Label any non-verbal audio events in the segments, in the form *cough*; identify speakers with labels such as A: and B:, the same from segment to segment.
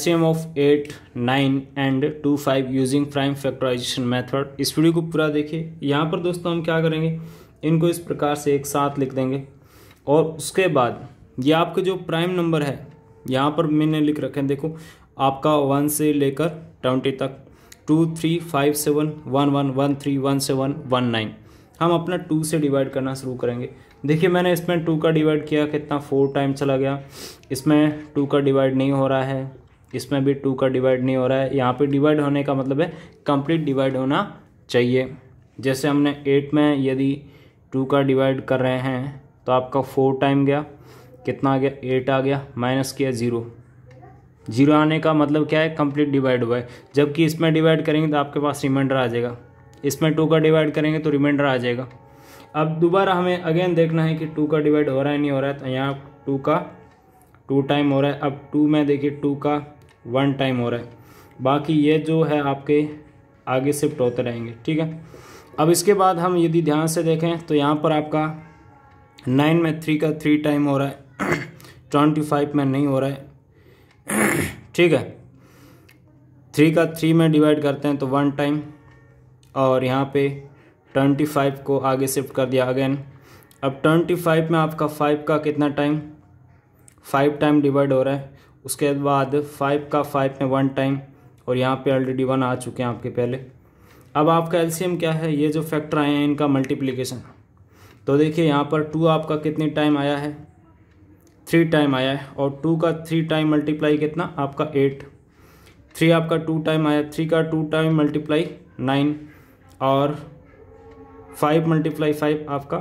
A: LCM of eight nine and two five using prime factorization method इस video को पूरा देखिए यहाँ पर दोस्तों हम क्या करेंगे इनको इस प्रकार से एक साथ लिख देंगे और उसके बाद ये आपका जो प्राइम नंबर है यहाँ पर मैंने लिख रखे हैं देखो आपका वन से लेकर ट्वेंटी तक two three five seven one one one three one seven one nine हम अपना टू से डिवाइड करना शुरू करेंगे देखिए मैंने इसमें टू का डिवाइड किया कितना फोर टाइम चला गया इसमें टू का डिवाइड नहीं हो रहा है इसमें भी टू का डिवाइड नहीं हो रहा है यहाँ पे डिवाइड होने का मतलब है कंप्लीट डिवाइड होना चाहिए जैसे हमने एट में यदि टू का डिवाइड कर रहे हैं तो आपका फोर टाइम गया कितना आ गया एट आ गया माइनस किया ज़ीरो जीरो आने का मतलब क्या है कंप्लीट डिवाइड हुआ है जबकि इसमें डिवाइड करेंगे तो आपके पास रिमाइंडर आ जाएगा इसमें टू का डिवाइड करेंगे तो रिमाइंडर आ जाएगा अब दोबारा हमें अगेन देखना है कि टू का डिवाइड हो रहा है नहीं हो रहा है तो यहाँ टू का टू टाइम हो रहा है अब टू में देखिए टू का वन टाइम हो रहा है बाकी ये जो है आपके आगे शिफ्ट होते रहेंगे ठीक है अब इसके बाद हम यदि ध्यान से देखें तो यहाँ पर आपका नाइन में थ्री का थ्री टाइम हो रहा है ट्वेंटी *clears throat* फाइव में नहीं हो रहा है *clears throat* ठीक है थ्री का थ्री में डिवाइड करते हैं तो वन टाइम और यहाँ पे ट्वेंटी फाइव को आगे शिफ्ट कर दिया अगेन अब ट्वेंटी फाइव में आपका फाइव का कितना टाइम फाइव टाइम डिवाइड हो रहा है उसके बाद फाइव का फाइव में वन टाइम और यहाँ पे ऑलरेडी वन आ चुके हैं आपके पहले अब आपका एलसीएम क्या है ये जो फैक्टर आए हैं इनका मल्टीप्लिकेशन तो देखिए यहाँ पर टू आपका कितने टाइम आया है थ्री टाइम आया है और टू का थ्री टाइम मल्टीप्लाई कितना आपका एट थ्री आपका टू टाइम आया थ्री का टू टाइम मल्टीप्लाई नाइन और फाइव मल्टीप्लाई फाइव आपका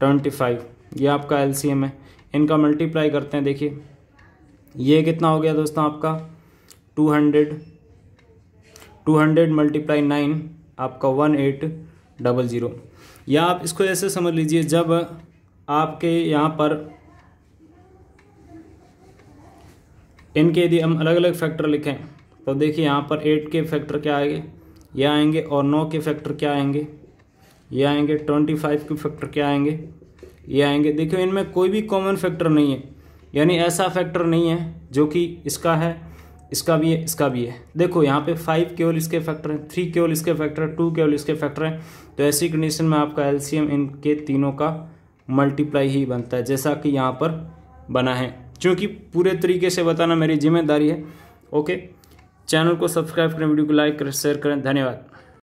A: ट्वेंटी फाइव ये आपका एलसीएम है इनका मल्टीप्लाई करते हैं देखिए ये कितना हो गया दोस्तों आपका two hundred two hundred multiply nine आपका वन एट डबल ज़ीरो या आप इसको ऐसे समझ लीजिए जब आपके यहाँ पर इनके यदि हम अलग अलग फैक्टर लिखें तो देखिए यहाँ पर एट के फैक्टर क्या आएंगे ये आएंगे और नौ के फैक्टर क्या आएंगे ये आएंगे ट्वेंटी फाइव के फैक्टर क्या आएंगे ये आएंगे देखिए इनमें कोई भी कॉमन फैक्टर नहीं है यानी ऐसा फैक्टर नहीं है जो कि इसका है इसका भी है इसका भी है देखो यहाँ पे फाइव केवल इसके फैक्टर हैं थ्री केवल इसके फैक्टर हैं टू केवल इसके फैक्टर हैं तो ऐसी कंडीशन में आपका एलसीएम इनके तीनों का मल्टीप्लाई ही बनता है जैसा कि यहाँ पर बना है क्योंकि पूरे तरीके से बताना मेरी जिम्मेदारी है ओके चैनल को सब्सक्राइब करें वीडियो को लाइक करें शेयर करें धन्यवाद